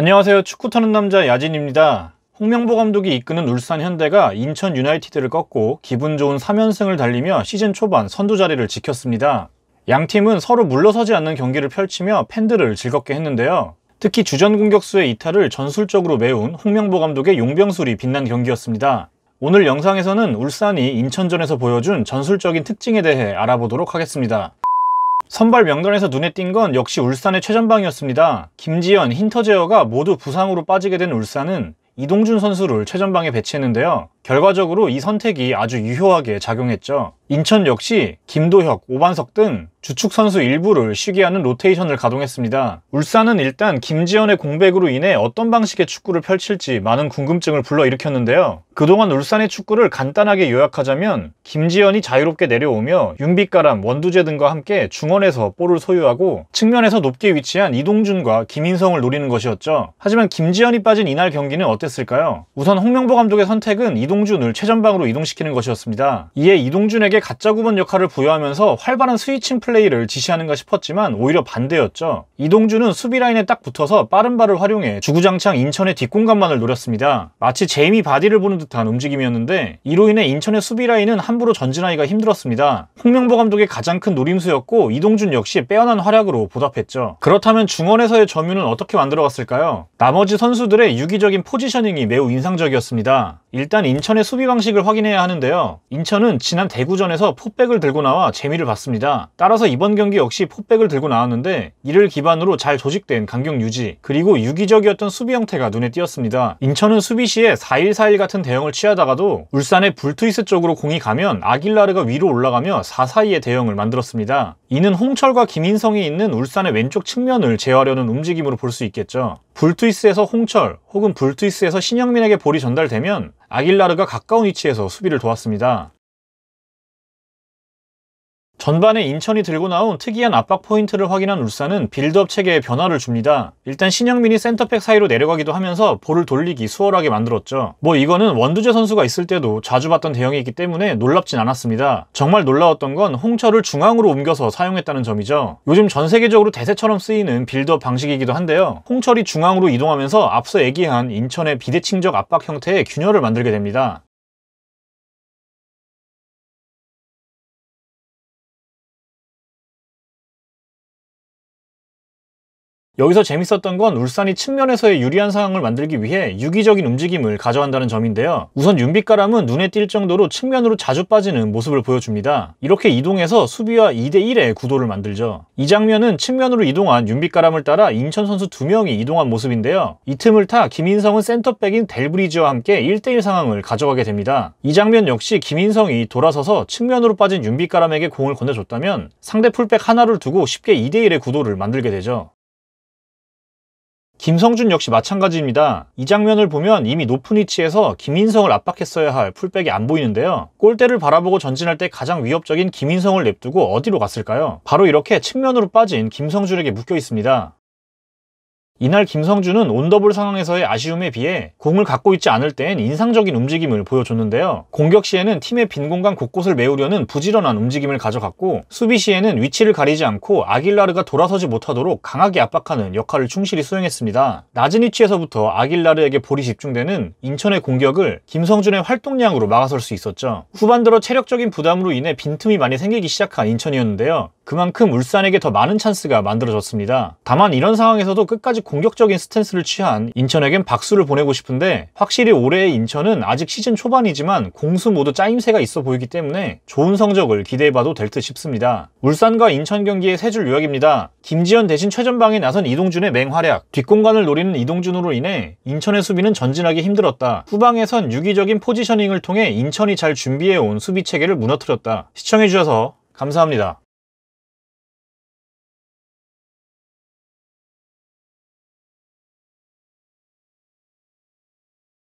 안녕하세요. 축구 타는 남자 야진입니다. 홍명보 감독이 이끄는 울산 현대가 인천 유나이티드를 꺾고 기분 좋은 3연승을 달리며 시즌 초반 선두 자리를 지켰습니다. 양 팀은 서로 물러서지 않는 경기를 펼치며 팬들을 즐겁게 했는데요. 특히 주전 공격수의 이탈을 전술적으로 메운 홍명보 감독의 용병술이 빛난 경기였습니다. 오늘 영상에서는 울산이 인천전에서 보여준 전술적인 특징에 대해 알아보도록 하겠습니다. 선발 명단에서 눈에 띈 건 역시 울산의 최전방이었습니다. 김지현, 힌터제어가 모두 부상으로 빠지게 된 울산은 이동준 선수를 최전방에 배치했는데요. 결과적으로 이 선택이 아주 유효하게 작용했죠. 인천 역시 김도혁, 오반석 등 주축 선수 일부를 쉬게 하는 로테이션을 가동했습니다. 울산은 일단 김지현의 공백으로 인해 어떤 방식의 축구를 펼칠지 많은 궁금증을 불러일으켰는데요. 그동안 울산의 축구를 간단하게 요약하자면 김지현이 자유롭게 내려오며 윤빛가람, 원두재 등과 함께 중원에서 볼을 소유하고 측면에서 높게 위치한 이동준과 김인성을 노리는 것이었죠. 하지만 김지현이 빠진 이날 경기는 어땠을까요? 우선 홍명보 감독의 선택은 이동 이동준을 최전방으로 이동시키는 것이었습니다. 이에 이동준에게 가짜 9번 역할을 부여하면서 활발한 스위칭 플레이를 지시하는가 싶었지만 오히려 반대였죠. 이동준은 수비 라인에 딱 붙어서 빠른 발을 활용해 주구장창 인천의 뒷공간만을 노렸습니다. 마치 제이미 바디를 보는 듯한 움직임이었는데 이로 인해 인천의 수비 라인은 함부로 전진하기가 힘들었습니다. 홍명보 감독의 가장 큰 노림수였고 이동준 역시 빼어난 활약으로 보답했죠. 그렇다면 중원에서의 점유는 어떻게 만들어갔을까요? 나머지 선수들의 유기적인 포지셔닝이 매우 인상적이었습니다. 일단 인천의 수비 방식을 확인해야 하는데요. 인천은 지난 대구전에서 포백을 들고 나와 재미를 봤습니다. 따라서 이번 경기 역시 포백을 들고 나왔는데 이를 기반으로 잘 조직된 강경 유지 그리고 유기적이었던 수비 형태가 눈에 띄었습니다. 인천은 수비 시에 4-1-4-1 같은 대형을 취하다가도 울산의 불투이스 쪽으로 공이 가면 아길라르가 위로 올라가며 4-4-2의 대형을 만들었습니다. 이는 홍철과 김인성이 있는 울산의 왼쪽 측면을 제어하려는 움직임으로 볼 수 있겠죠. 불투이스에서 홍철 혹은 불투이스에서 신영민에게 볼이 전달되면 아길라르가 가까운 위치에서 수비를 도왔습니다. 전반에 인천이 들고 나온 특이한 압박 포인트를 확인한 울산은 빌드업 체계에 변화를 줍니다. 일단 신영민이 센터백 사이로 내려가기도 하면서 볼을 돌리기 수월하게 만들었죠. 뭐 이거는 원두재 선수가 있을 때도 자주 봤던 대형이기 때문에 놀랍진 않았습니다. 정말 놀라웠던 건 홍철을 중앙으로 옮겨서 사용했다는 점이죠. 요즘 전 세계적으로 대세처럼 쓰이는 빌드업 방식이기도 한데요. 홍철이 중앙으로 이동하면서 앞서 얘기한 인천의 비대칭적 압박 형태의 균열을 만들게 됩니다. 여기서 재밌었던 건 울산이 측면에서의 유리한 상황을 만들기 위해 유기적인 움직임을 가져간다는 점인데요. 우선 윤빛가람은 눈에 띌 정도로 측면으로 자주 빠지는 모습을 보여줍니다. 이렇게 이동해서 수비와 2대1의 구도를 만들죠. 이 장면은 측면으로 이동한 윤빛가람을 따라 인천 선수 2명이 이동한 모습인데요. 이 틈을 타 김인성은 센터백인 델브리지와 함께 1대1 상황을 가져가게 됩니다. 이 장면 역시 김인성이 돌아서서 측면으로 빠진 윤빛가람에게 공을 건네줬다면 상대 풀백 하나를 두고 쉽게 2대1의 구도를 만들게 되죠. 김성준 역시 마찬가지입니다. 이 장면을 보면 이미 높은 위치에서 김인성을 압박했어야 할 풀백이 안 보이는데요. 골대를 바라보고 전진할 때 가장 위협적인 김인성을 냅두고 어디로 갔을까요? 바로 이렇게 측면으로 빠진 김성준에게 묶여 있습니다. 이날 김성준은 온더블 상황에서의 아쉬움에 비해 공을 갖고 있지 않을 땐 인상적인 움직임을 보여줬는데요. 공격 시에는 팀의 빈 공간 곳곳을 메우려는 부지런한 움직임을 가져갔고 수비 시에는 위치를 가리지 않고 아길라르가 돌아서지 못하도록 강하게 압박하는 역할을 충실히 수행했습니다. 낮은 위치에서부터 아길라르에게 볼이 집중되는 인천의 공격을 김성준의 활동량으로 막아설 수 있었죠. 후반 들어 체력적인 부담으로 인해 빈틈이 많이 생기기 시작한 인천이었는데요. 그만큼 울산에게 더 많은 찬스가 만들어졌습니다. 다만 이런 상황에서도 끝까지 공격적인 스탠스를 취한 인천에겐 박수를 보내고 싶은데 확실히 올해의 인천은 아직 시즌 초반이지만 공수 모두 짜임새가 있어 보이기 때문에 좋은 성적을 기대해봐도 될 듯 싶습니다. 울산과 인천 경기의 세 줄 요약입니다. 김지현 대신 최전방에 나선 이동준의 맹활약, 뒷공간을 노리는 이동준으로 인해 인천의 수비는 전진하기 힘들었다. 후방에선 유기적인 포지셔닝을 통해 인천이 잘 준비해온 수비 체계를 무너뜨렸다. 시청해주셔서 감사합니다.